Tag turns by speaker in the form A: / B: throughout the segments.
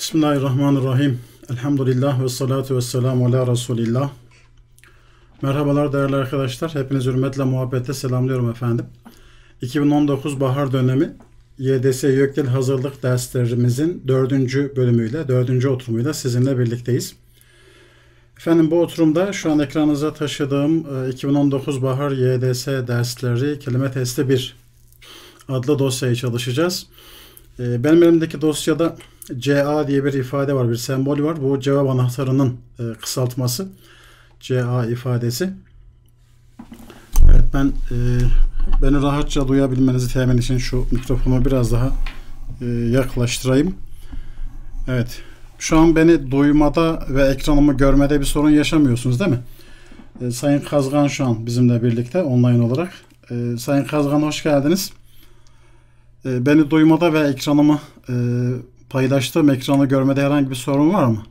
A: Bismillahirrahmanirrahim. Elhamdülillah ve salatu ve selamu ala Resulillah. Merhabalar değerli arkadaşlar. Hepiniz hürmetle muhabbete selamlıyorum efendim. 2019 bahar dönemi YDS YÖKDİL hazırlık derslerimizin dördüncü bölümüyle, dördüncü oturumuyla sizinle birlikteyiz. Efendim bu oturumda şu an ekranınıza taşıdığım 2019 e, bahar YDS dersleri kelime testi 1 adlı dosyayı çalışacağız. E, benim elimdeki dosyada CA diye bir ifade var, bir sembol var. Bu cevap anahtarının e, kısaltması. CA ifadesi. Evet ben e, beni rahatça duyabilmenizi temin için şu mikrofonu biraz daha e, yaklaştırayım. Evet. Şu an beni duymada ve ekranımı görmede bir sorun yaşamıyorsunuz değil mi? E, Sayın Kazgan şu an bizimle birlikte online olarak. E, Sayın Kazgan hoş geldiniz. E, beni duymada ve ekranımı e, Paydaştığım ekranı görmede herhangi bir sorun var mı?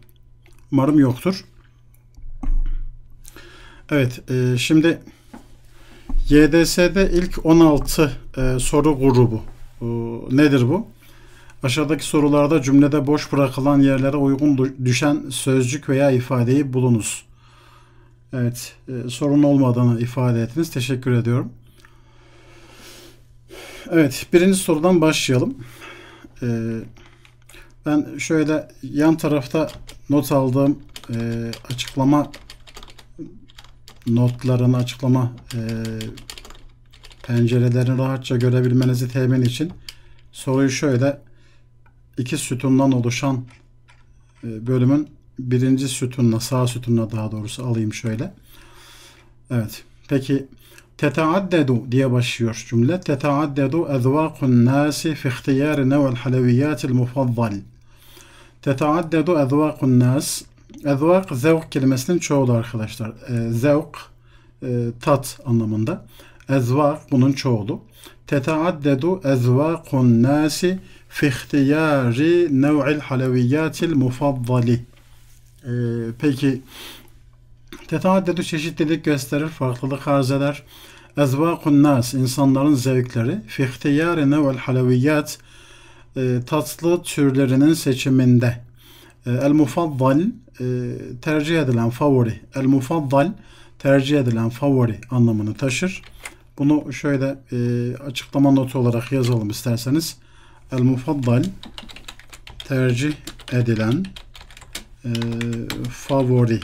A: Umarım yoktur. Evet, e, şimdi YDS'de ilk 16 e, soru grubu. E, nedir bu? Aşağıdaki sorularda cümlede boş bırakılan yerlere uygun düşen sözcük veya ifadeyi bulunuz. Evet, e, sorun olmadığını ifade ettiniz. Teşekkür ediyorum. Evet, birinci sorudan başlayalım. Evet. Ben şöyle yan tarafta not aldığım e, açıklama notlarını açıklama e, pencerelerini rahatça görebilmenizi temin için soruyu şöyle iki sütundan oluşan e, bölümün birinci sütunla sağ sütunla daha doğrusu alayım şöyle. Evet. Peki teteaddedu diye başlıyor cümle. Teteaddedu ezvâkun nâsi fi ihtiyâri nev'el haleviyâtil mufazzal. Teteaddedu ezvâkun nâs. Ezvâk zevk kelimesinin çoğulu arkadaşlar. E, ee, zevk e, tat anlamında. Ezvâk bunun çoğulu. Teteaddedu ezvâkun nâsi fi ihtiyâri nev'el haleviyâtil mufazzali. E, peki teteaddedu çeşitlilik gösterir, farklılık arz eder. Ezvakun nas insanların zevkleri fihtiyarine vel halaviyat e, tatlı türlerinin seçiminde. E, El mufaddal e, tercih edilen favori. El mufaddal tercih edilen favori anlamını taşır. Bunu şöyle e, açıklama notu olarak yazalım isterseniz. El mufaddal tercih edilen e, favori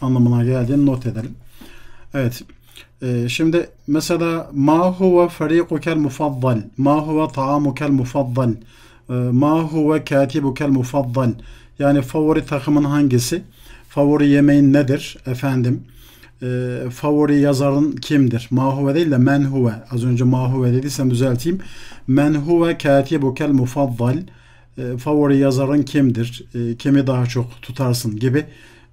A: anlamına geldiğini not edelim. Evet. Ee, şimdi mesela ma huve fariqukel mufaddal, ma huve taamukel mufaddal, ee, ma huve katibukel mufaddal. Yani favori takımın hangisi? Favori yemeğin nedir efendim? Ee, favori yazarın kimdir? Mahuve değil de men menhuve. Az önce mahuve dediysem düzelteyim. Men Menhuve katibukel mufaddal. Ee, favori yazarın kimdir? Ee, kimi daha çok tutarsın gibi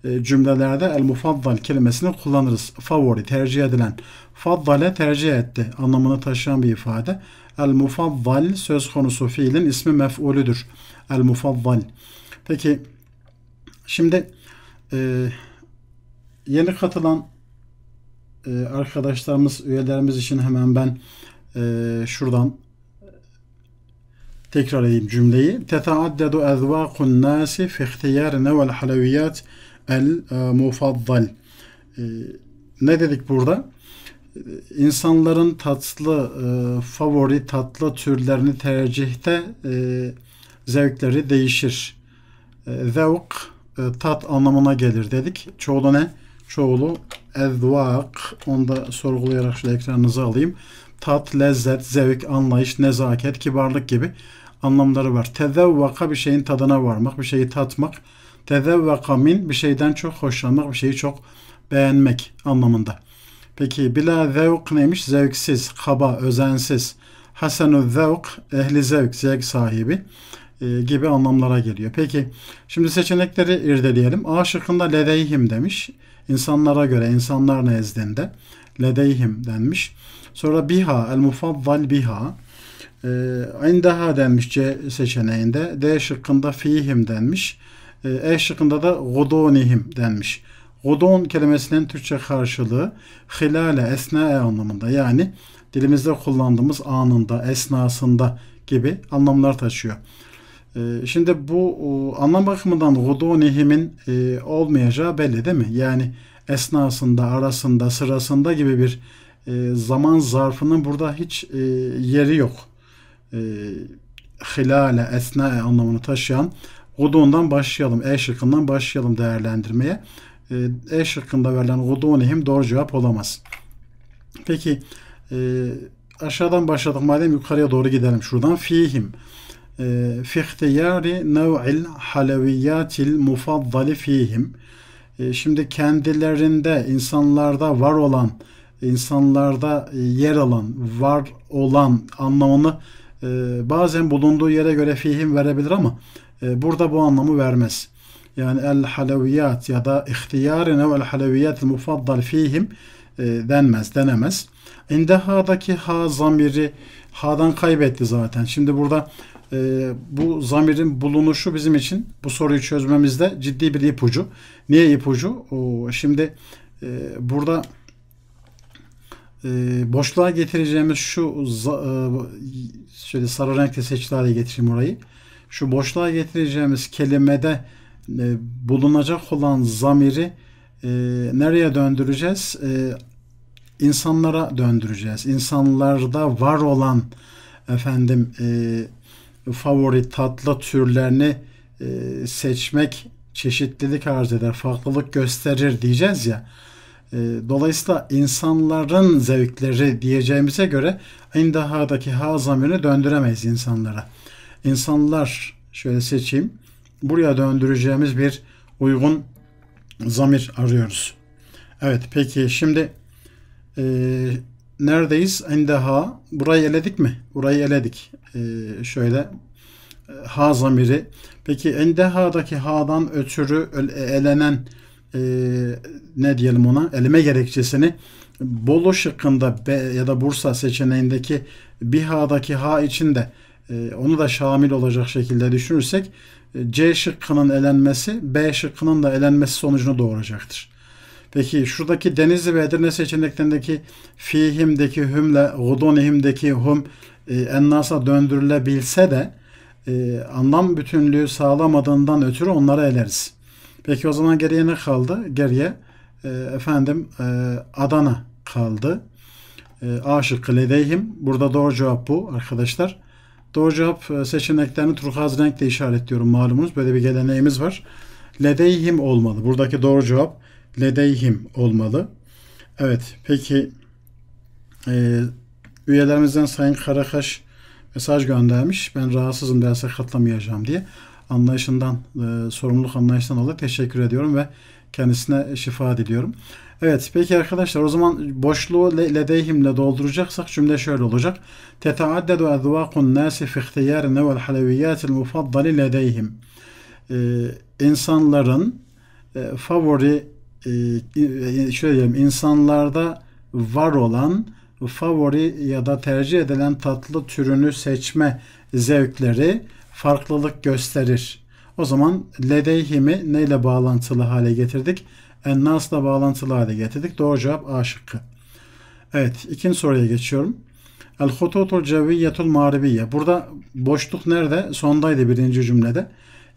A: e, cümlelerde el mufaddal kelimesini kullanırız. Favori, tercih edilen. Faddale tercih etti anlamını taşıyan bir ifade. El mufaddal söz konusu fiilin ismi mef'ulüdür. El mufaddal. Peki şimdi e, yeni katılan e, arkadaşlarımız, üyelerimiz için hemen ben e, şuradan tekrar edeyim cümleyi. Tetaaddedu ezvâkun nâsi fi ihtiyârine vel halaviyat el e, Mufaddal. E, ne dedik burada? E, insanların tatlı, favori tatlı türlerini tercihte zevkleri değişir. Zevk, tat anlamına gelir dedik. Çoğulu ne? Çoğulu edvak. Onu da sorgulayarak şöyle ekranınıza alayım. Tat, lezzet, zevk, anlayış, nezaket, kibarlık gibi anlamları var. Tezevvaka bir şeyin tadına varmak, bir şeyi tatmak tezevveka min bir şeyden çok hoşlanmak, bir şeyi çok beğenmek anlamında. Peki bila zevk neymiş? Zevksiz, kaba, özensiz. Hasenu zevk, ehli zevk, zevk sahibi e, gibi anlamlara geliyor. Peki şimdi seçenekleri irdeleyelim. A şıkkında ledeyhim demiş. İnsanlara göre, insanlar nezdinde ledeyhim denmiş. Sonra biha, el mufazzal biha. E, indaha denmiş C seçeneğinde. D şıkkında fihim denmiş. E, e şıkkında da godonihim denmiş. Godon kelimesinin Türkçe karşılığı hilale esnae anlamında yani dilimizde kullandığımız anında, esnasında gibi anlamlar taşıyor. E, şimdi bu anlam bakımından godonihimin e, olmayacağı belli değil mi? Yani esnasında, arasında, sırasında gibi bir zaman zarfının burada hiç yeri yok. Hilale, esnae anlamını taşıyan Godon'dan başlayalım. E şıkkından başlayalım değerlendirmeye. E, e şıkkında verilen Godon hem doğru cevap olamaz. Peki e, aşağıdan başladık madem yukarıya doğru gidelim şuradan. Fihim. E, Fihtiyari nev'il haleviyatil mufaddali fihim. E, şimdi kendilerinde insanlarda var olan insanlarda e, yer alan, var olan anlamını e, bazen bulunduğu yere göre fihim verebilir ama e, burada bu anlamı vermez. Yani el halaviyat ya da ihtiyari nev'el halaviyat mufaddal fihim e, denmez, denemez. İndeha'daki ha zamiri ha'dan kaybetti zaten. Şimdi burada e, bu zamirin bulunuşu bizim için bu soruyu çözmemizde ciddi bir ipucu. Niye ipucu? Oo, şimdi e, burada e, boşluğa getireceğimiz şu e, şöyle sarı renkli seçili getireyim orayı şu boşluğa getireceğimiz kelimede e, bulunacak olan zamiri e, nereye döndüreceğiz? E, insanlara döndüreceğiz. İnsanlarda var olan efendim e, favori tatlı türlerini e, seçmek çeşitlilik arz eder, farklılık gösterir diyeceğiz ya. E, dolayısıyla insanların zevkleri diyeceğimize göre indahadaki ha zamiri döndüremeyiz insanlara insanlar şöyle seçeyim. Buraya döndüreceğimiz bir uygun zamir arıyoruz. Evet peki şimdi e, neredeyiz? İndeha. Burayı eledik mi? Burayı eledik. E, şöyle e, ha zamiri. Peki indeha'daki ha'dan ötürü e, elenen e, ne diyelim ona elime gerekçesini Bolu şıkkında B ya da Bursa seçeneğindeki ha'daki ha için de ee, onu da şamil olacak şekilde düşünürsek e, C şıkkının elenmesi B şıkkının da elenmesi sonucunu doğuracaktır. Peki şuradaki Denizli ve Edirne seçeneklerindeki fihimdeki hümle gudonihimdeki hum e, ennasa döndürülebilse de e, anlam bütünlüğü sağlamadığından ötürü onları eleriz. Peki o zaman geriye ne kaldı? Geriye e, efendim e, Adana kaldı. E, A şıkkı ledeyhim. Burada doğru cevap bu arkadaşlar. Doğru cevap e, seçeneklerini turkuaz renkle işaretliyorum malumunuz. Böyle bir geleneğimiz var. Ledeyhim olmalı. Buradaki doğru cevap ledeyhim olmalı. Evet peki e, üyelerimizden Sayın Karakaş mesaj göndermiş. Ben rahatsızım derse katlamayacağım diye. Anlayışından, e, sorumluluk anlayışından dolayı teşekkür ediyorum ve kendisine şifa diliyorum. Evet peki arkadaşlar o zaman boşluğu le, ledeyhimle dolduracaksak cümle şöyle olacak. Teteaddedu azvâkun nâsi fi ihtiyârine vel haleviyâtil mufaddali ledeyhim. Ee, insanların e, favori e, e, şöyle diyelim insanlarda var olan favori ya da tercih edilen tatlı türünü seçme zevkleri farklılık gösterir. O zaman ledeyhimi neyle bağlantılı hale getirdik? Ennas bağlantılı hale getirdik. Doğru cevap A şıkkı. Evet ikinci soruya geçiyorum. El hututul ceviyyetul mağribiye. Burada boşluk nerede? Sondaydı birinci cümlede.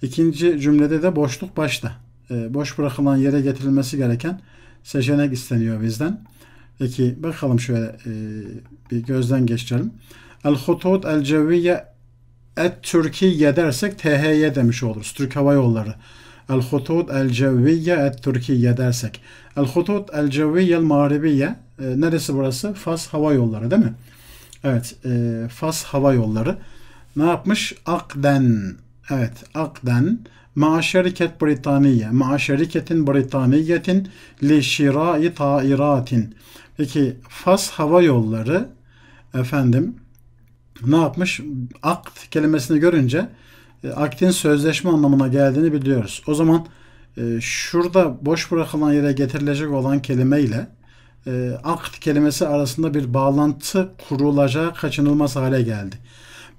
A: İkinci cümlede de boşluk başta. E, boş bırakılan yere getirilmesi gereken seçenek isteniyor bizden. Peki bakalım şöyle e, bir gözden geçirelim. El hutut el ceviye et Türkiye dersek THY demiş oluruz. Türk Hava Yolları. El Hutut El Cevviye Et Türkiye dersek. El Hutut El e, neresi burası? Fas Hava Yolları değil mi? Evet. E, Fas Hava Yolları. Ne yapmış? Akden. Evet. Akden. Ma şeriket Britaniye. Ma şeriketin Britaniyetin li şirai tairatin. Peki Fas Hava Yolları efendim ne yapmış? Akt kelimesini görünce e, Akdeniz Sözleşme anlamına geldiğini biliyoruz. O zaman e, şurada boş bırakılan yere getirilecek olan kelime ile e, akt kelimesi arasında bir bağlantı kurulacağı kaçınılmaz hale geldi.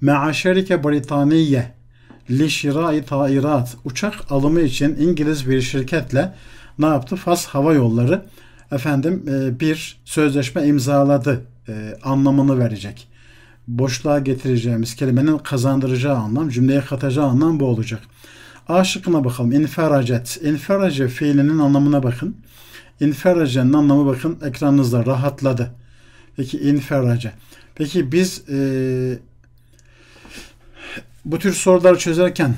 A: Meaşerike Britaniye li şirai tairat uçak alımı için İngiliz bir şirketle ne yaptı? Fas Hava Yolları efendim e, bir sözleşme imzaladı e, anlamını verecek boşluğa getireceğimiz kelimenin kazandıracağı anlam, cümleye katacağı anlam bu olacak. A şıkkına bakalım. İnferacet. İnferace fiilinin anlamına bakın. İnferace'nin anlamı bakın ekranınızda rahatladı. Peki inferace. Peki biz e, bu tür sorular çözerken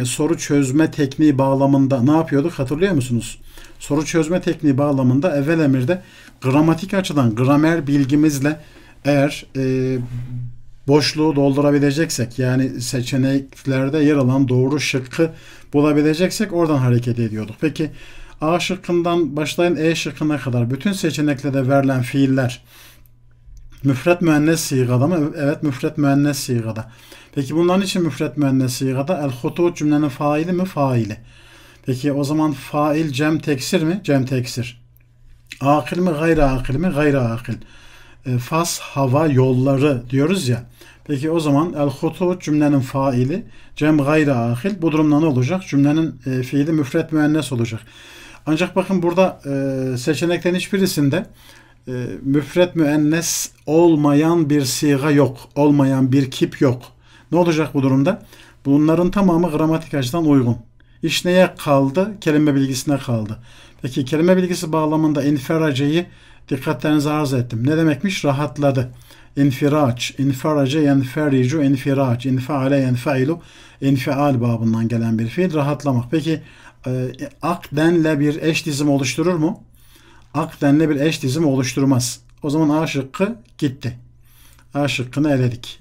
A: e, soru çözme tekniği bağlamında ne yapıyorduk hatırlıyor musunuz? Soru çözme tekniği bağlamında evvel emirde gramatik açıdan gramer bilgimizle eğer e, boşluğu doldurabileceksek yani seçeneklerde yer alan doğru şıkkı bulabileceksek oradan hareket ediyorduk. Peki A şıkkından başlayın E şıkkına kadar bütün seçeneklerde verilen fiiller müfret müennes sigada mı? Evet müfret müennes sigada. Peki bunların için müfret müennes sigada el hutu cümlenin faili mi? Faili. Peki o zaman fail cem teksir mi? Cem teksir. Akil mi? Gayri akil mi? Gayri akil. E, Fas hava yolları diyoruz ya. Peki o zaman el hutu cümlenin faili cem gayri ahil. Bu durumda ne olacak? Cümlenin e, fiili müfret müennes olacak. Ancak bakın burada e, seçenekten hiçbirisinde e, müfret müennes olmayan bir siga yok. Olmayan bir kip yok. Ne olacak bu durumda? Bunların tamamı gramatik açıdan uygun. İş neye kaldı? Kelime bilgisine kaldı. Peki kelime bilgisi bağlamında inferaceyi Dikkatlerinizi arz ettim. Ne demekmiş? Rahatladı. İnfiraç, infaraca yenfericu, infiraç, infaale yenfeilu, infial babından gelen bir fiil. Rahatlamak. Peki e, akdenle bir eş dizim oluşturur mu? Akdenle bir eş dizim oluşturmaz. O zaman A şıkkı gitti. A şıkkını eledik.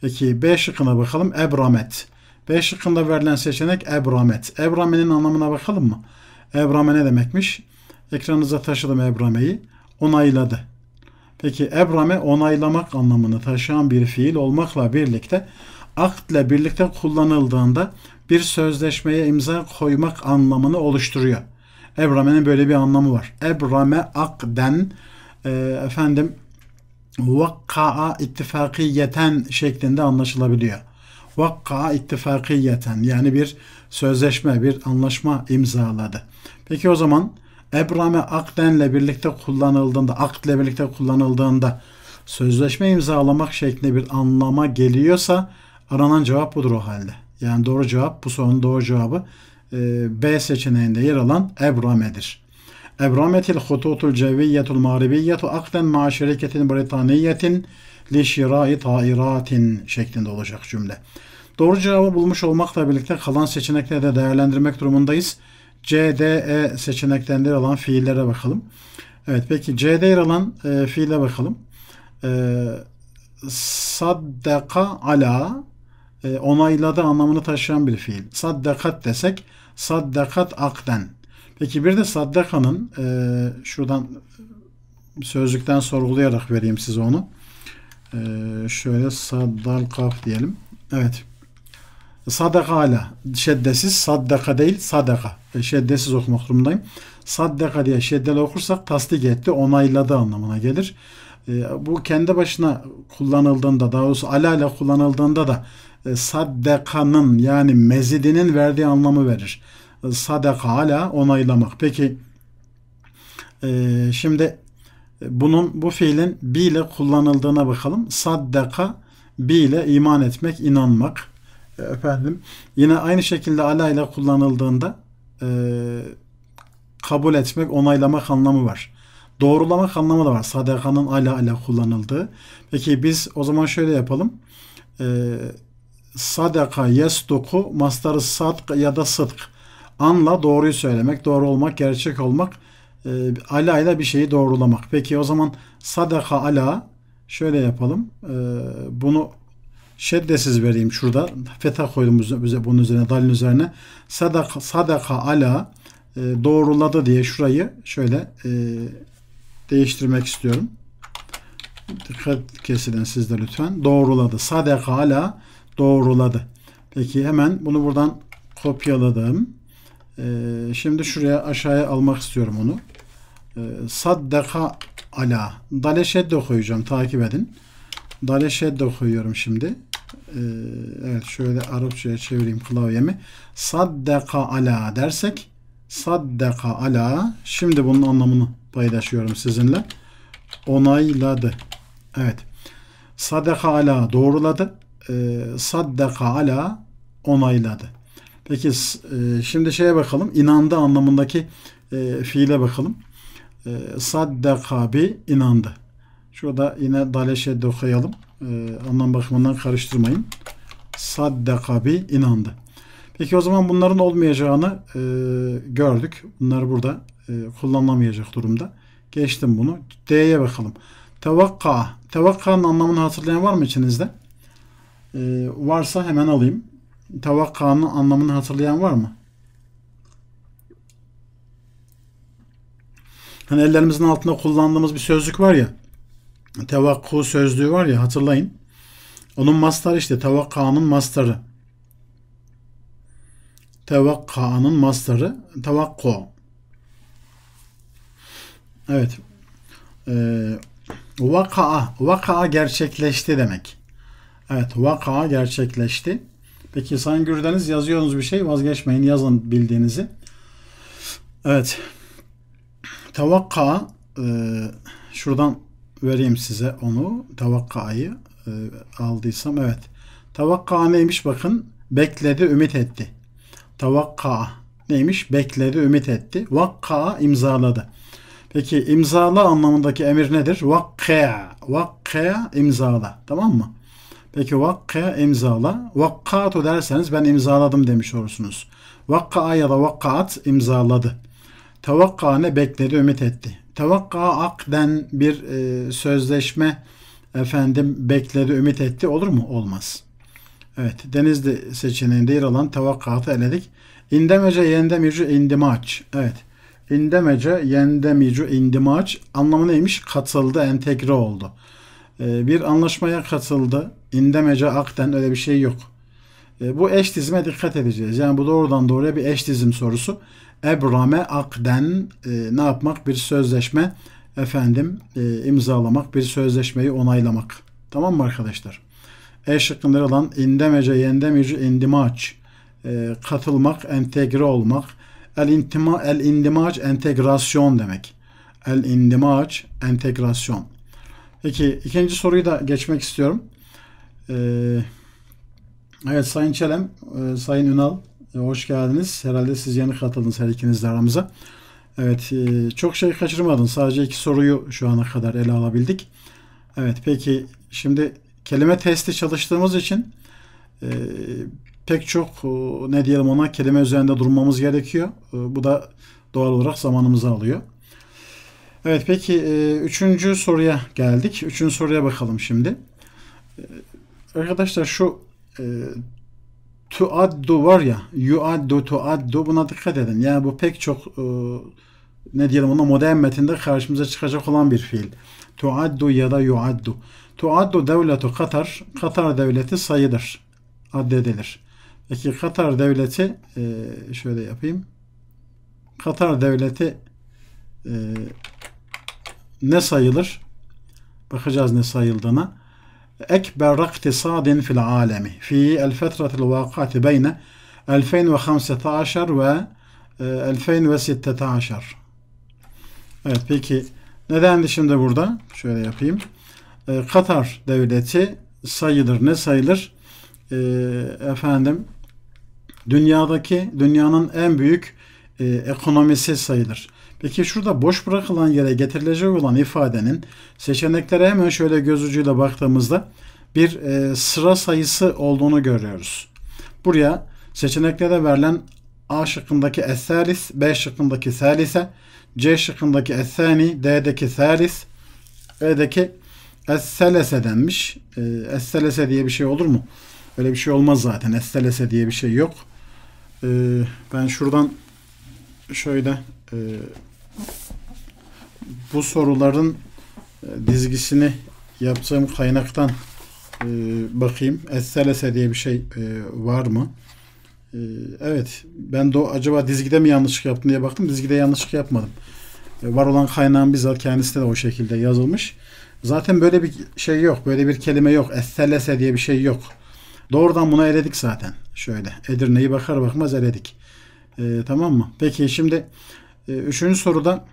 A: Peki B şıkkına bakalım. Ebramet. B şıkkında verilen seçenek Ebramet. Ebrame'nin anlamına bakalım mı? Ebrame ne demekmiş? Ekranınıza taşıdım Ebrame'yi onayladı. Peki ebrame onaylamak anlamını taşıyan bir fiil olmakla birlikte aktle birlikte kullanıldığında bir sözleşmeye imza koymak anlamını oluşturuyor. Ebrame'nin böyle bir anlamı var. Ebrame akden e, efendim vakka'a ittifakiyeten şeklinde anlaşılabiliyor. Vakka'a ittifakiyeten yani bir sözleşme, bir anlaşma imzaladı. Peki o zaman Ebram'e akdenle birlikte kullanıldığında, akdle birlikte kullanıldığında sözleşme imzalamak şeklinde bir anlama geliyorsa aranan cevap budur o halde. Yani doğru cevap bu sorunun doğru cevabı e, B seçeneğinde yer alan Ebrame'dir. Ebrametil hututul ceviyyetul mağribiyyetu akden ma şirketin britaniyetin li şirai tairatin şeklinde olacak cümle. Doğru cevabı bulmuş olmakla birlikte kalan seçenekleri de değerlendirmek durumundayız. C, D, E seçeneklerinde olan fiillere bakalım. Evet peki C'de yer alan e, fiile bakalım. E, saddaka ala e, onayladı anlamını taşıyan bir fiil. Saddakat desek saddakat akden. Peki bir de saddakanın e, şuradan sözlükten sorgulayarak vereyim size onu. E, şöyle saddal kaf diyelim. Evet. Sadaka Sadakala. Şeddesiz. Saddaka değil. Sadaka. E, şeddesiz okumak durumundayım. Saddaka diye şeddeli okursak tasdik etti. Onayladı anlamına gelir. E, bu kendi başına kullanıldığında daha doğrusu ala ile kullanıldığında da e, saddekanın yani mezidinin verdiği anlamı verir. Sadaka ala onaylamak. Peki şimdi bunun bu fiilin bi ile kullanıldığına bakalım. Saddaka bi ile iman etmek, inanmak efendim yine aynı şekilde alayla kullanıldığında e, kabul etmek, onaylamak anlamı var. Doğrulamak anlamı da var. Sadakanın ala ala kullanıldığı. Peki biz o zaman şöyle yapalım. E, sadaka, yesduku, mastarı sadk ya da sıdk. Anla doğruyu söylemek, doğru olmak, gerçek olmak. E, ala ile bir şeyi doğrulamak. Peki o zaman sadaka ala şöyle yapalım. E, bunu şeddesiz vereyim şurada. Feta koydum bunun üzerine, dalın üzerine. Sadaka, sadaka ala e, doğruladı diye şurayı şöyle e, değiştirmek istiyorum. Dikkat kesilen sizde lütfen. Doğruladı. Sadaka ala doğruladı. Peki hemen bunu buradan kopyaladım. E, şimdi şuraya aşağıya almak istiyorum onu. E, saddaka ala. Dale şedde koyacağım. Takip edin. Dale şedde koyuyorum şimdi. Ee, evet şöyle Arapçaya çevireyim klavyemi. Saddeka ala dersek saddeka ala şimdi bunun anlamını paylaşıyorum sizinle. Onayladı. Evet. Sadaka ala doğruladı. Ee, ala onayladı. Peki e, şimdi şeye bakalım. İnandı anlamındaki e, fiile bakalım. E, bi inandı. Şurada yine daleşe dokuyalım. Ee, anlam bakımından karıştırmayın. Saddeka inandı. Peki o zaman bunların olmayacağını e, gördük. Bunlar burada e, kullanılamayacak durumda. Geçtim bunu. D'ye bakalım. Tevakka. Tevakka'nın anlamını hatırlayan var mı içinizde? E, varsa hemen alayım. Tevakka'nın anlamını hatırlayan var mı? Hani ellerimizin altında kullandığımız bir sözlük var ya tevakku sözlüğü var ya hatırlayın. Onun mastarı işte tevakkanın mastarı. Tevakkanın mastarı tevakku. Evet. Ee, vaka'a. Vaka'a gerçekleşti demek. Evet. Vaka'a gerçekleşti. Peki Sayın Gürdeniz yazıyorsunuz bir şey. Vazgeçmeyin. Yazın bildiğinizi. Evet. Tevakka e, şuradan vereyim size onu. Tavakka'yı e, aldıysam evet. Tavakka neymiş bakın. Bekledi, ümit etti. Tavakka neymiş? Bekledi, ümit etti. Vakka imzaladı. Peki imzala anlamındaki emir nedir? Vakka. Vakka imzala. Tamam mı? Peki vakka imzala. Vakkatu derseniz ben imzaladım demiş olursunuz. Vakka ya da vakkaat imzaladı. Tavakka ne bekledi, ümit etti tevakka akden bir e, sözleşme efendim bekledi, ümit etti olur mu? Olmaz. Evet, Denizli seçeneğinde yer alan tevakkatı eledik. İndemece yendemicu indimaç. Evet. İndemece yendemicu indimaç anlamı neymiş? Katıldı, entegre oldu. Ee, bir anlaşmaya katıldı. İndemece akden öyle bir şey yok. Ee, bu eş dizime dikkat edeceğiz. Yani bu doğrudan doğruya bir eş dizim sorusu ebrame akden e, ne yapmak? Bir sözleşme efendim e, imzalamak, bir sözleşmeyi onaylamak. Tamam mı arkadaşlar? E şıkkında olan indemece, yendemici, indimaç e, katılmak, entegre olmak. El, intima, el indimaç entegrasyon demek. El indimaç entegrasyon. Peki ikinci soruyu da geçmek istiyorum. Ee, evet Sayın Çelem, e, Sayın Ünal ee, hoş geldiniz. Herhalde siz yeni katıldınız her ikiniz de aramıza. Evet, e, çok şey kaçırmadın. Sadece iki soruyu şu ana kadar ele alabildik. Evet, peki şimdi kelime testi çalıştığımız için e, pek çok e, ne diyelim ona kelime üzerinde durmamız gerekiyor. Bu da doğal olarak zamanımızı alıyor. Evet, peki üçüncü soruya geldik. Üçüncü soruya bakalım şimdi. Arkadaşlar şu tuaddu var ya yuaddu tuaddu buna dikkat edin. Yani bu pek çok e, ne diyelim ona modern metinde karşımıza çıkacak olan bir fiil. Tuaddu ya da yuaddu. Tuaddu devletu Katar. Katar devleti sayıdır. Addedilir. Peki Katar devleti e, şöyle yapayım. Katar devleti e, ne sayılır? Bakacağız ne sayıldığına. أكبر اقتصاد في العالم في الفترة الواقعة بين 2015 ve 2016. E, evet peki neden şimdi burada? Şöyle yapayım. E, Katar devleti sayılır. Ne sayılır? E, efendim dünyadaki dünyanın en büyük ekonomisi sayılır. Peki şurada boş bırakılan yere getirilecek olan ifadenin seçeneklere hemen şöyle göz ucuyla baktığımızda bir e, sıra sayısı olduğunu görüyoruz. Buraya seçeneklere verilen A şıkkındaki esalis, B şıkkındaki salise, C şıkkındaki esani, D'deki salis, E'deki esselese denmiş. E, esselese diye bir şey olur mu? Öyle bir şey olmaz zaten. Esselese diye bir şey yok. E, ben şuradan şöyle e, bu soruların e, dizgisini yaptığım kaynaktan e, bakayım. Esselese diye bir şey e, var mı? E, evet. Ben de acaba dizgide mi yanlışlık yaptım diye baktım. Dizgide yanlışlık yapmadım. E, var olan kaynağın bizzat kendisi de o şekilde yazılmış. Zaten böyle bir şey yok. Böyle bir kelime yok. Esselese diye bir şey yok. Doğrudan buna eledik zaten. Şöyle. Edirne'yi bakar bakmaz eledik. E, tamam mı? Peki şimdi ee, üçüncü soruda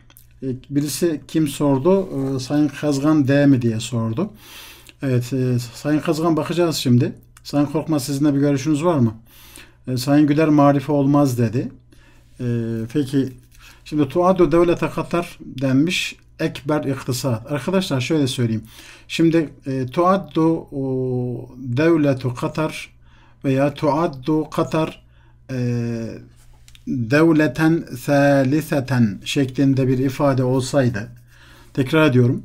A: e, birisi kim sordu? Ee, Sayın Kazgan D mi diye sordu. Evet, e, Sayın Kazgan bakacağız şimdi. Sayın Korkmaz sizinle bir görüşünüz var mı? Ee, Sayın Güler marife olmaz dedi. Peki, şimdi Tuado devlete katar denmiş. Ekber iktisat. Arkadaşlar şöyle söyleyeyim. Şimdi e, Tuaddu devletu Katar veya Tuaddu Katar e, devleten seliseten şeklinde bir ifade olsaydı tekrar ediyorum.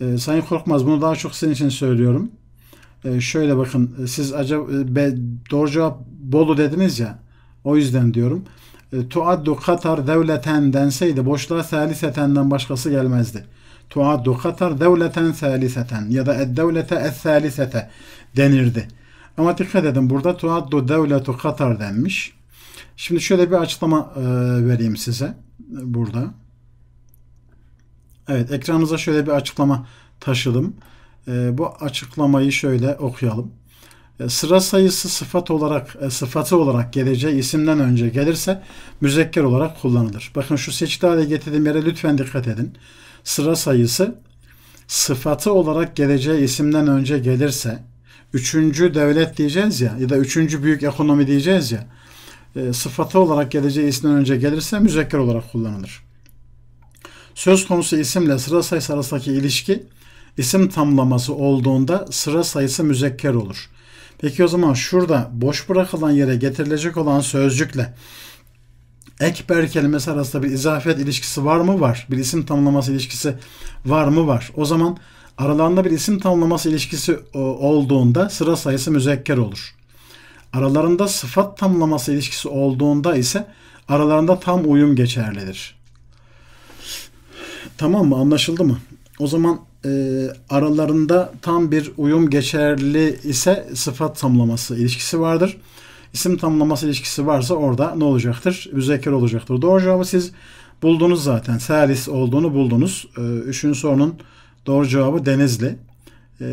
A: E, Sayın Korkmaz bunu daha çok sizin için söylüyorum. E, şöyle bakın siz acaba e, be, doğru cevap Bolu dediniz ya o yüzden diyorum. E, Tuaddu Katar devleten denseydi boşluğa selisetenden başkası gelmezdi. Tuaddu Katar devleten seliseten ya da eddevlete selisete denirdi. Ama dikkat edin burada tuaddu devletu Katar denmiş. Şimdi şöyle bir açıklama e, vereyim size e, burada. Evet ekranınıza şöyle bir açıklama taşıdım. E, bu açıklamayı şöyle okuyalım. sıra sayısı sıfat olarak e, sıfatı olarak geleceği isimden önce gelirse müzekker olarak kullanılır. Bakın şu seçti hale getirdiğim yere lütfen dikkat edin. Sıra sayısı sıfatı olarak geleceği isimden önce gelirse üçüncü devlet diyeceğiz ya ya da üçüncü büyük ekonomi diyeceğiz ya e, sıfatı olarak geleceği isimden önce gelirse müzekker olarak kullanılır. Söz konusu isimle sıra sayısı arasındaki ilişki isim tamlaması olduğunda sıra sayısı müzekker olur. Peki o zaman şurada boş bırakılan yere getirilecek olan sözcükle ekber kelimesi arasında bir izafiyet ilişkisi var mı? Var. Bir isim tamlaması ilişkisi var mı? Var. O zaman aralarında bir isim tamlaması ilişkisi e, olduğunda sıra sayısı müzekker olur. Aralarında sıfat tamlaması ilişkisi olduğunda ise aralarında tam uyum geçerlidir. Tamam mı? Anlaşıldı mı? O zaman e, aralarında tam bir uyum geçerli ise sıfat tamlaması ilişkisi vardır. İsim tamlaması ilişkisi varsa orada ne olacaktır? Müzekker olacaktır. Doğru cevabı siz buldunuz zaten. Salis olduğunu buldunuz. E, üçüncü sorunun doğru cevabı Denizli. E,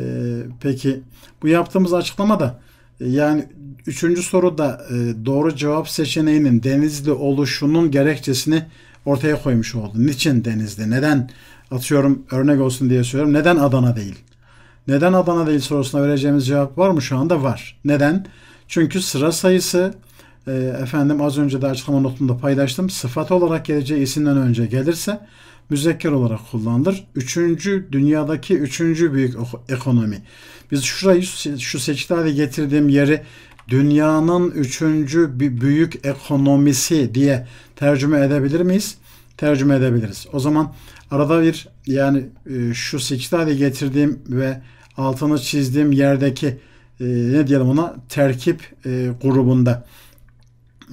A: peki bu yaptığımız açıklama da e, yani Üçüncü soruda e, doğru cevap seçeneğinin Denizli oluşunun gerekçesini ortaya koymuş oldu. Niçin Denizli? Neden? Atıyorum örnek olsun diye söylüyorum. Neden Adana değil? Neden Adana değil sorusuna vereceğimiz cevap var mı? Şu anda var. Neden? Çünkü sıra sayısı e, efendim az önce de açıklama notunda paylaştım. Sıfat olarak geleceği isimden önce gelirse müzekker olarak kullanılır. Üçüncü, dünyadaki üçüncü büyük ekonomi. Biz şurayı, şu seçtiği getirdiğim yeri dünyanın üçüncü büyük ekonomisi diye tercüme edebilir miyiz? Tercüme edebiliriz. O zaman arada bir yani e, şu Sikstadi getirdiğim ve altını çizdiğim yerdeki e, ne diyelim ona terkip e, grubunda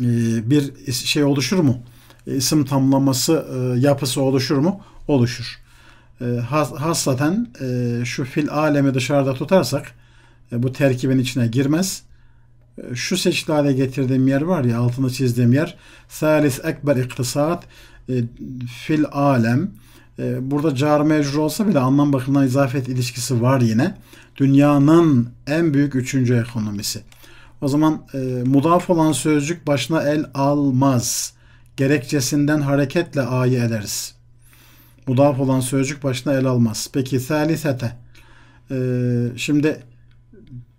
A: e, bir şey oluşur mu? isim tamlaması yapısı oluşur mu? Oluşur. has, hasaten şu fil alemi dışarıda tutarsak bu terkibin içine girmez şu çeşitli hale getirdiğim yer var ya altını çizdiğim yer Salis Ekber iktisat e, Fil Alem e, burada car mecru olsa bile anlam bakımından izafet ilişkisi var yine. Dünyanın en büyük üçüncü ekonomisi. O zaman e, mudaf olan sözcük başına el almaz. Gerekçesinden hareketle a'yı ederiz. Mudaf olan sözcük başına el almaz. Peki salisete. E, şimdi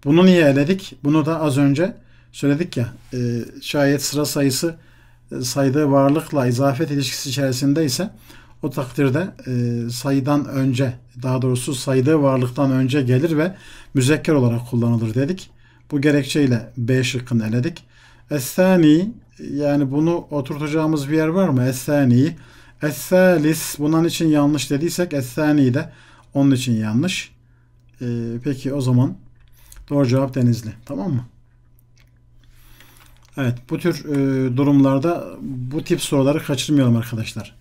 A: bunu niye eledik? Bunu da az önce söyledik ya. E, şayet sıra sayısı e, saydığı varlıkla izafet ilişkisi içerisinde ise o takdirde e, sayıdan önce daha doğrusu saydığı varlıktan önce gelir ve müzekker olarak kullanılır dedik. Bu gerekçeyle B şıkkını eledik. Esani yani bunu oturtacağımız bir yer var mı? Esani'yi. Esalis bunun için yanlış dediysek Esani de onun için yanlış. Ee, peki o zaman Doğru cevap Denizli. Tamam mı? Evet bu tür e, durumlarda bu tip soruları kaçırmayalım arkadaşlar.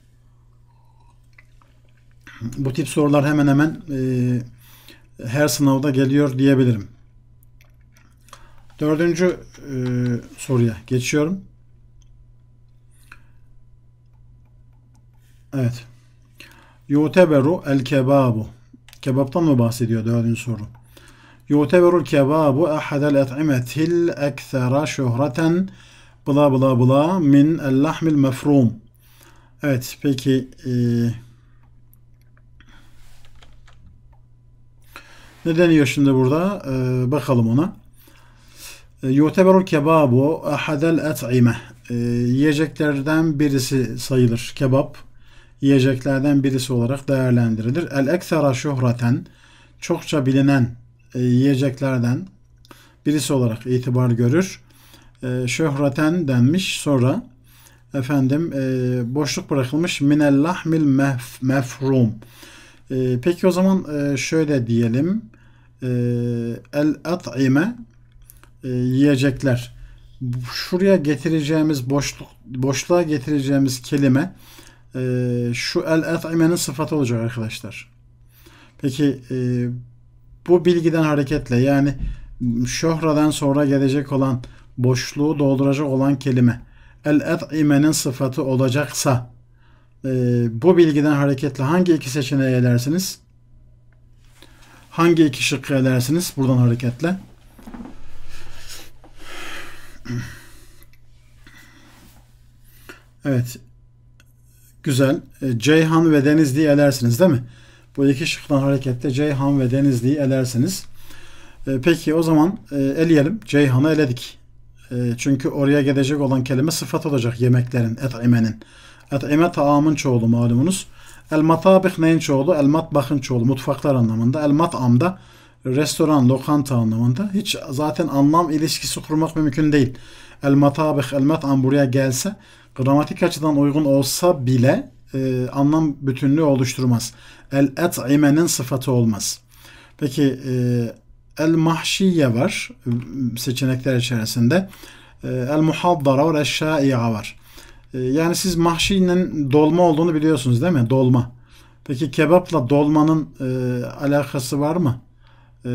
A: Bu tip sorular hemen hemen e, her sınavda geliyor diyebilirim. Dördüncü e, soruya geçiyorum. Evet. Yuteberu el kebabu. Kebaptan mı bahsediyor dördüncü soru? يعتبر الكباب أحد الأطعمة الأكثر şöhreten bla bla bla min el lahmil Evet peki e, ne deniyor şimdi burada? E, bakalım ona. Yuteberul kebabu ahadel et'ime. Yiyeceklerden birisi sayılır. Kebap yiyeceklerden birisi olarak değerlendirilir. El eksera şuhreten çokça bilinen e, yiyeceklerden birisi olarak itibar görür. E, şöhreten denmiş. Sonra efendim e, boşluk bırakılmış minellahmil mef, mefrum. peki o zaman şöyle diyelim. el at'ime e, yiyecekler. Şuraya getireceğimiz boşluk boşluğa getireceğimiz kelime şu el at'imenin sıfatı olacak arkadaşlar. Peki e, bu bilgiden hareketle yani şöhreden sonra gelecek olan boşluğu dolduracak olan kelime el imenin sıfatı olacaksa e, bu bilgiden hareketle hangi iki seçeneği edersiniz? Hangi iki şıkkı edersiniz? buradan hareketle? Evet. Güzel. E, Ceyhan ve Deniz diye elersiniz değil mi? Bu iki şıktan harekette Ceyhan ve Denizli'yi elersiniz. E, peki o zaman e, eleyelim. Ceyhan'ı eledik. E, çünkü oraya gelecek olan kelime sıfat olacak yemeklerin, et'imenin. Et'ime taamın çoğulu malumunuz. El matabih neyin çoğulu? El matbahın çoğulu. Mutfaklar anlamında. El matam da restoran, lokanta anlamında. Hiç zaten anlam ilişkisi kurmak mümkün değil. El matabih, el matam buraya gelse gramatik açıdan uygun olsa bile e, anlam bütünlüğü oluşturmaz. El et'imenin sıfatı olmaz. Peki e, el mahşiye var e, seçenekler içerisinde. E, el muhaddara var, el şai'a var. E, yani siz mahşinin dolma olduğunu biliyorsunuz değil mi? Dolma. Peki kebapla dolmanın e, alakası var mı? E,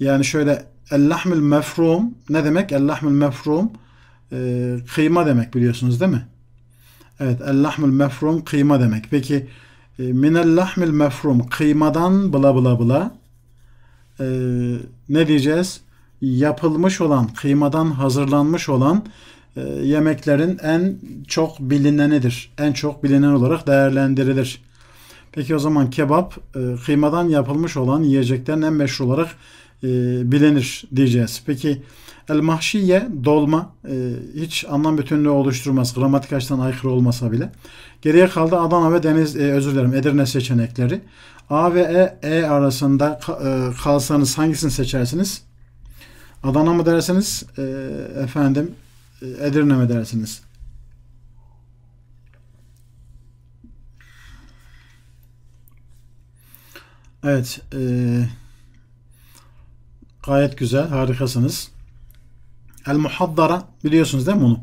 A: yani şöyle el-lahmül mefrum ne demek? El-lahmül mefrum e, kıyma demek biliyorsunuz değil mi? Evet el lahmul mefrum kıyma demek. Peki e, minel lahmil mefrum kıymadan bla bla bla ee, ne diyeceğiz? Yapılmış olan, kıymadan hazırlanmış olan e, yemeklerin en çok bilinenidir. En çok bilinen olarak değerlendirilir. Peki o zaman kebap e, kıymadan yapılmış olan yiyeceklerin en meşhur olarak e, bilinir diyeceğiz. Peki el mahşiye dolma e, hiç anlam bütünlüğü oluşturmaz. Gramatik açıdan aykırı olmasa bile. Geriye kaldı Adana ve Deniz e, özür dilerim Edirne seçenekleri. A ve E, e arasında e, kalsanız hangisini seçersiniz? Adana mı dersiniz? E, efendim Edirne mi dersiniz? Evet. E, Gayet güzel, harikasınız. El muhaddara biliyorsunuz değil mi bunu?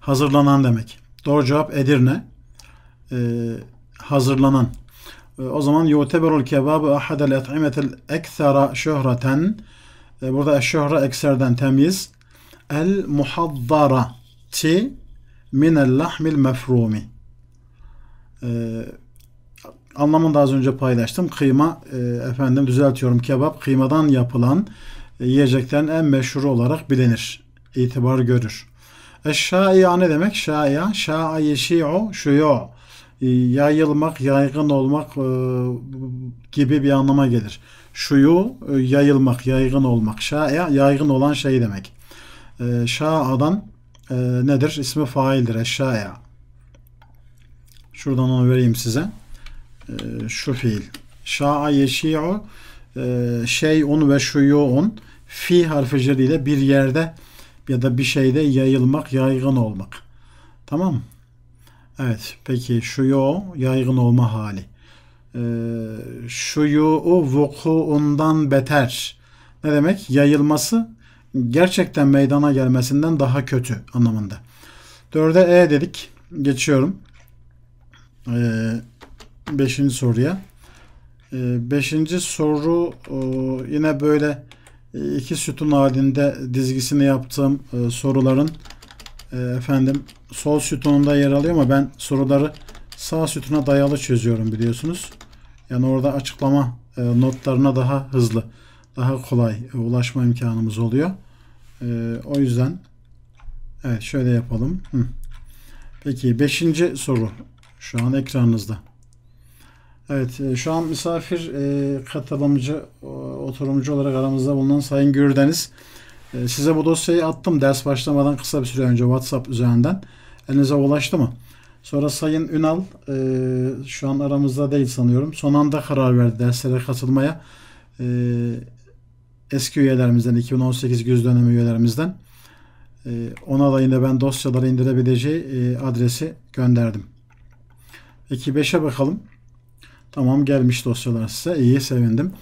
A: Hazırlanan demek. Doğru cevap Edirne. Ee, hazırlanan. Ee, o zaman yuteberul kebabı ahadel et'imetel ekthara şöhreten. Ee, burada şöhre ekserden temiz El muhaddara ti minel lahmil mefrumi. Ee, anlamını da az önce paylaştım. Kıyma e, efendim düzeltiyorum kebap kıymadan yapılan e, yiyeceklerin en meşhuru olarak bilinir. İtibar görür. Eşşaiya ne demek? Şaiya. Şa'a yeşi'u şuyu. E, yayılmak, yaygın olmak e, gibi bir anlama gelir. Şuyu yayılmak, yaygın olmak. Şaiya yaygın olan şey demek. Şa'a'dan nedir? İsmi faildir. Eşşaiya. Şuradan onu vereyim size. Şu fiil. Şa'a yeşi'u ee, şey on ve şuyu on fi harficileriyle bir yerde ya da bir şeyde yayılmak, yaygın olmak. Tamam Evet. Peki şu yo yaygın olma hali. şu Ee, şuyu vukuundan beter. Ne demek? Yayılması gerçekten meydana gelmesinden daha kötü anlamında. Dörde E dedik. Geçiyorum. Ee, beşinci soruya. Ee, beşinci soru e, yine böyle e, iki sütun halinde dizgisini yaptığım e, soruların efendim sol sütununda yer alıyor ama ben soruları sağ sütuna dayalı çözüyorum biliyorsunuz. Yani orada açıklama notlarına daha hızlı, daha kolay ulaşma imkanımız oluyor. O yüzden evet şöyle yapalım. Peki beşinci soru şu an ekranınızda. Evet, e, şu an misafir e, katılımcı, oturumcu olarak aramızda bulunan Sayın Gürdeniz. E, size bu dosyayı attım ders başlamadan kısa bir süre önce WhatsApp üzerinden. Elinize ulaştı mı? Sonra Sayın Ünal, e, şu an aramızda değil sanıyorum. Son anda karar verdi derslere katılmaya. E, eski üyelerimizden, 2018 güz dönemi üyelerimizden. E, ona da yine ben dosyaları indirebileceği e, adresi gönderdim. Peki 5'e bakalım. Tamam gelmiş dosyalar size. İyi sevindim.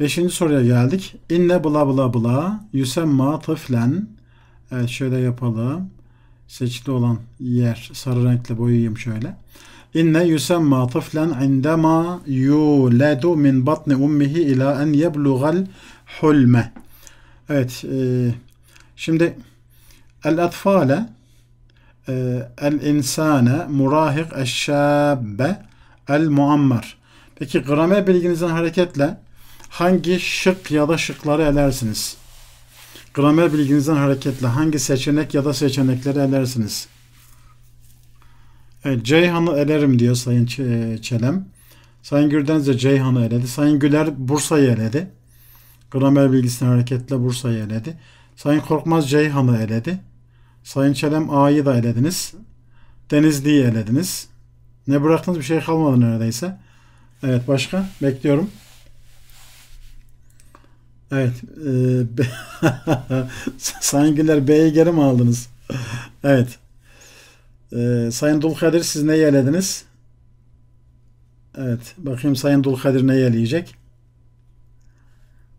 A: Beşinci soruya geldik. İnne bla bla bla yüsemma tıflen. Evet şöyle yapalım. Seçili olan yer sarı renkle boyayayım şöyle. İnne yüsemma tıflen indema yuledu min batni ummihi ila en yeblugal hulme. Evet. E, şimdi el atfale e, el insane murahik eşşabbe el muammer. Peki gramer bilginizden hareketle hangi şık ya da şıkları elersiniz? Gramer bilginizden hareketle hangi seçenek ya da seçenekleri elersiniz? Evet, Ceyhan'ı elerim diyor Sayın e, Çelem. Sayın Gürdenz de Ceyhan'ı eledi. Sayın Güler Bursa'yı eledi. Gramer bilgisinden hareketle Bursa'yı eledi. Sayın Korkmaz Ceyhan'ı eledi. Sayın Çelem A'yı da elediniz. Denizli'yi elediniz. Ne bıraktınız bir şey kalmadı neredeyse. Evet başka? Bekliyorum. Evet. E, Sayın Güler B'yi geri mi aldınız? evet. E, Sayın Dulkadir siz ne yelediniz? Evet. Bakayım Sayın Dulkadir ne yeleyecek?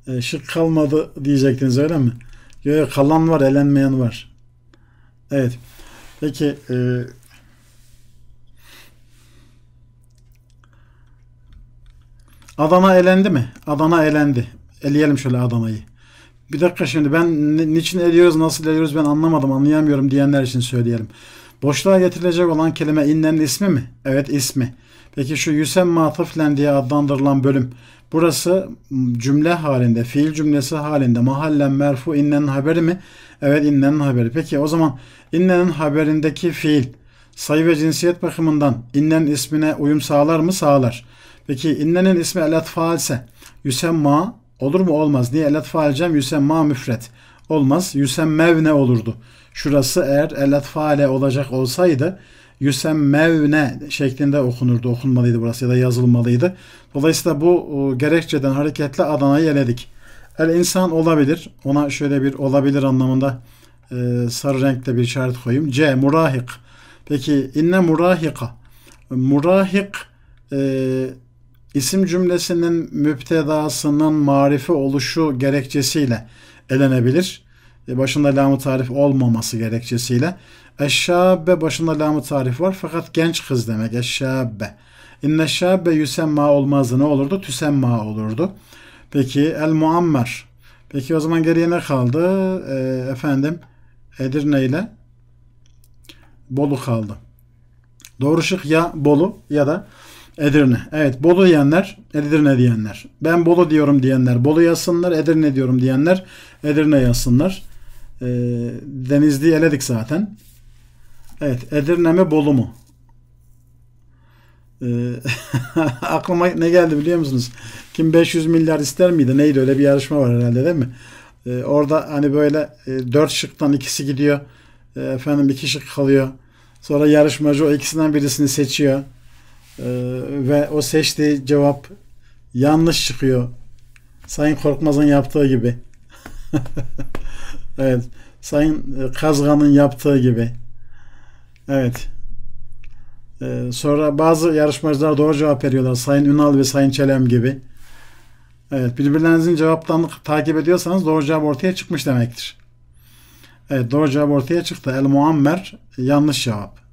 A: E, şık kalmadı diyecektiniz öyle mi? Yok kalan var elenmeyen var. Evet. Peki e, Adana elendi mi? Adana elendi. Eleyelim şöyle Adana'yı. Bir dakika şimdi ben niçin eliyoruz nasıl eliyoruz ben anlamadım anlayamıyorum diyenler için söyleyelim. Boşluğa getirilecek olan kelime innenin ismi mi? Evet ismi. Peki şu yüsemma tıflen diye adlandırılan bölüm. Burası cümle halinde, fiil cümlesi halinde mahallen merfu innenin haberi mi? Evet innenin haberi. Peki o zaman innenin haberindeki fiil sayı ve cinsiyet bakımından innenin ismine uyum sağlar mı? Sağlar. Peki innenin ismi el ise yüsemma olur mu olmaz. Niye el cem yüsemma müfret. Olmaz. Yüsemmevne olurdu. Şurası eğer el olacak olsaydı yüsemmevne şeklinde okunurdu. Okunmalıydı burası ya da yazılmalıydı. Dolayısıyla bu e, gerekçeden hareketle Adana'yı eledik. El insan olabilir. Ona şöyle bir olabilir anlamında e, sarı renkte bir işaret koyayım. C. Murahik. Peki inne murahika. Murahik e, isim cümlesinin müptedasının marifi oluşu gerekçesiyle elenebilir. E, başında lam tarif olmaması gerekçesiyle. Eşşabbe başında lam tarif var fakat genç kız demek. Eşşabbe. İnne şabbe yüsemma olmazdı. Ne olurdu? Tüsemma olurdu. Peki el muammer. Peki o zaman geriye ne kaldı? E, efendim Edirne ile Bolu kaldı. Doğru şık ya Bolu ya da Edirne. Evet Bolu diyenler Edirne diyenler. Ben Bolu diyorum diyenler Bolu yazsınlar. Edirne diyorum diyenler Edirne yazsınlar. E, Denizli'yi eledik zaten. Evet Edirne mi Bolu mu? E, aklıma ne geldi biliyor musunuz? Kim 500 milyar ister miydi? Neydi öyle bir yarışma var herhalde değil mi? E, orada hani böyle e, 4 şıktan ikisi gidiyor. E, efendim iki şık kalıyor. Sonra yarışmacı o ikisinden birisini seçiyor. Ee, ve o seçtiği cevap yanlış çıkıyor. Sayın Korkmaz'ın yaptığı gibi. evet. Sayın e, Kazgan'ın yaptığı gibi. Evet. Ee, sonra bazı yarışmacılar doğru cevap veriyorlar. Sayın Ünal ve Sayın Çelem gibi. Evet. Birbirlerinizin cevaplarını takip ediyorsanız doğru cevap ortaya çıkmış demektir. Evet. Doğru cevap ortaya çıktı. El Muammer yanlış cevap.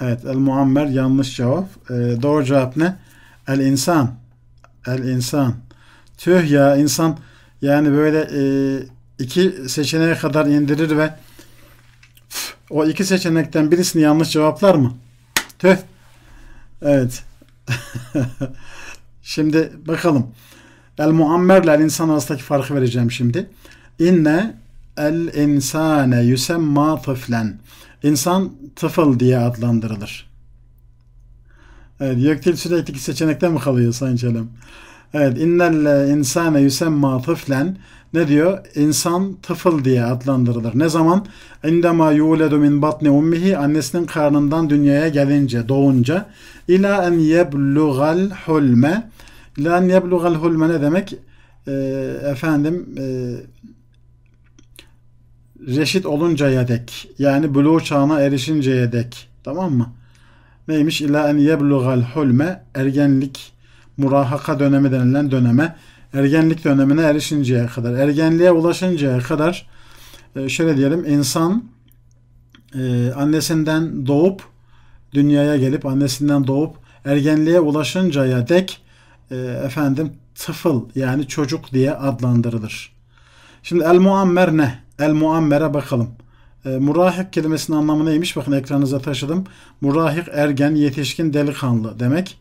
A: Evet el muammer yanlış cevap. E, doğru cevap ne? El insan. El insan. Tüh ya insan yani böyle e, iki seçeneğe kadar indirir ve o iki seçenekten birisini yanlış cevaplar mı? Tüh. Evet. şimdi bakalım. El Muammer ile el insan arasındaki farkı vereceğim şimdi. İnne el insane yusemma tıflen. İnsan tıfıl diye adlandırılır. Evet, yöktil sürekli seçenekte mi kalıyor Sayın Çelem? Evet, innel insane yusemma tıflen ne diyor? İnsan tıfıl diye adlandırılır. Ne zaman? İndema yuledu min batni ummihi annesinin karnından dünyaya gelince, doğunca ila en yeblugal hulme ila en yeblugal hulme ne demek? Ee, efendim e, reşit oluncaya dek yani buluğ çağına erişinceye dek tamam mı? Neymiş? İlâ en yebluğal hulme ergenlik murahaka dönemi denilen döneme ergenlik dönemine erişinceye kadar ergenliğe ulaşıncaya kadar e, şöyle diyelim insan e, annesinden doğup dünyaya gelip annesinden doğup ergenliğe ulaşıncaya dek e, efendim tıfıl yani çocuk diye adlandırılır. Şimdi el muammer ne? El muammere bakalım. E, murahik kelimesinin anlamı neymiş? Bakın ekranınıza taşıdım. Murahik ergen, yetişkin, delikanlı demek.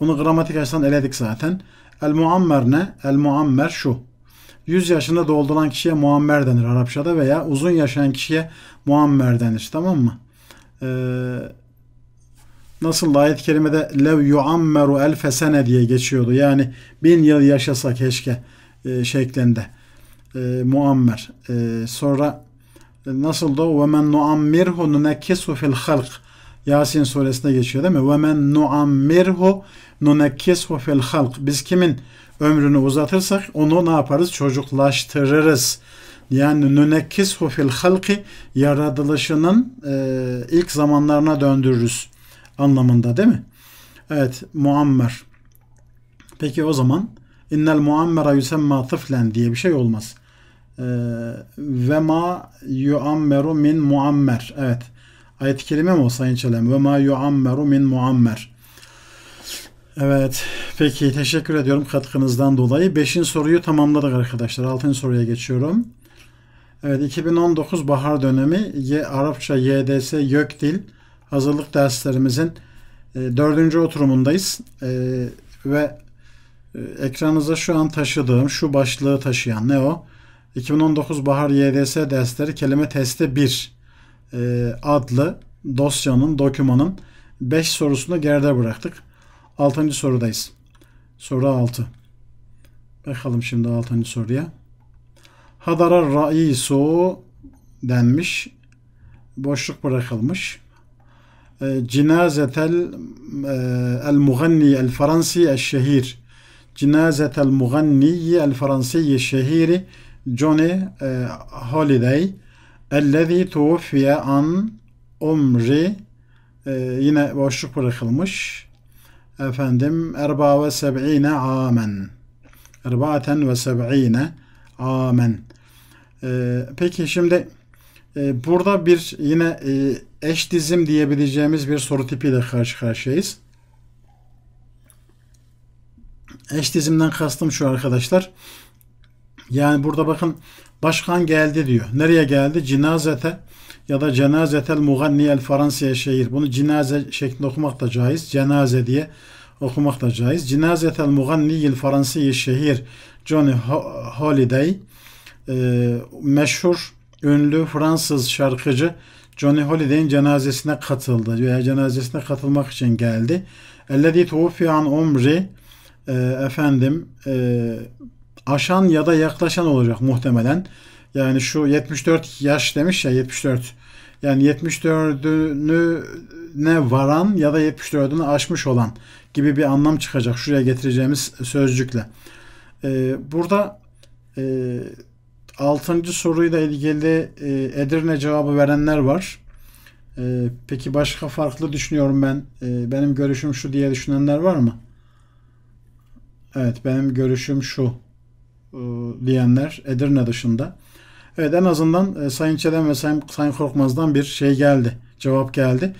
A: Onu gramatik açıdan eledik zaten. El muammer ne? El muammer şu. 100 yaşında dolduran kişiye muammer denir Arapçada veya uzun yaşayan kişiye muammer denir. Tamam mı? Ee, nasıl ayet-i kerimede lev yuammeru elfe sene diye geçiyordu. Yani bin yıl yaşasa keşke e, şeklinde e, muammer. E, sonra e, nasıl da ve men nuammirhu nunekkisu fil halk. Yasin suresinde geçiyor değil mi? Ve men nuammirhu nunekkisu fil halk. Biz kimin ömrünü uzatırsak onu ne yaparız? Çocuklaştırırız. Yani nunekkisu fil halki yaratılışının e, ilk zamanlarına döndürürüz anlamında değil mi? Evet, muammer. Peki o zaman innel muammera yusemma tıflen diye bir şey olmaz. Ee, ve ma yuammeru min muammer. Evet. Ayet-i kerime mi o Sayın Çelem? Ve ma yuammeru min muammer. Evet. Peki teşekkür ediyorum katkınızdan dolayı. Beşin soruyu tamamladık arkadaşlar. Altıncı soruya geçiyorum. Evet 2019 bahar dönemi y, Arapça YDS YÖK dil hazırlık derslerimizin e, dördüncü oturumundayız. E, ve ee, ekranınıza şu an taşıdığım şu başlığı taşıyan ne o? 2019 Bahar YDS dersleri kelime testi 1 ee, adlı dosyanın, dokümanın 5 sorusunu geride bıraktık. 6. sorudayız. Soru 6. Bakalım şimdi 6. soruya. Hadara raisu denmiş. Boşluk bırakılmış. Ee, cinazetel el muganni el fransi el şehir Cinazetel Muganniyi el Fransiyi şehiri Johnny e, Holiday ellezî tuvfiye an umri e, yine boşluk bırakılmış efendim erba ve seb'ine amen erbaaten ve seb'ine amen e, peki şimdi e, burada bir yine e, eş dizim diyebileceğimiz bir soru tipiyle karşı karşıyayız eş dizimden kastım şu arkadaşlar. Yani burada bakın başkan geldi diyor. Nereye geldi? Cinazete ya da cenazetel muganniyel Fransa'ya şehir. Bunu cinaze şeklinde okumak da caiz. Cenaze diye okumak da caiz. Cinazetel muganniyel Fransa'ya şehir. Johnny Holiday e, meşhur ünlü Fransız şarkıcı Johnny Holiday'in cenazesine katıldı veya cenazesine katılmak için geldi. Ellezî tuvfi an umri e, efendim e, aşan ya da yaklaşan olacak muhtemelen. Yani şu 74 yaş demiş ya 74. Yani 74'ünü ne varan ya da 74'ünü aşmış olan gibi bir anlam çıkacak şuraya getireceğimiz sözcükle. Ee, burada e, 6. soruyla ilgili e, Edirne cevabı verenler var. E, peki başka farklı düşünüyorum ben. E, benim görüşüm şu diye düşünenler var mı? Evet benim görüşüm şu e, diyenler Edirne dışında. Evet en azından e, Sayın Çelen ve Sayın, Sayın Korkmaz'dan bir şey geldi. Cevap geldi.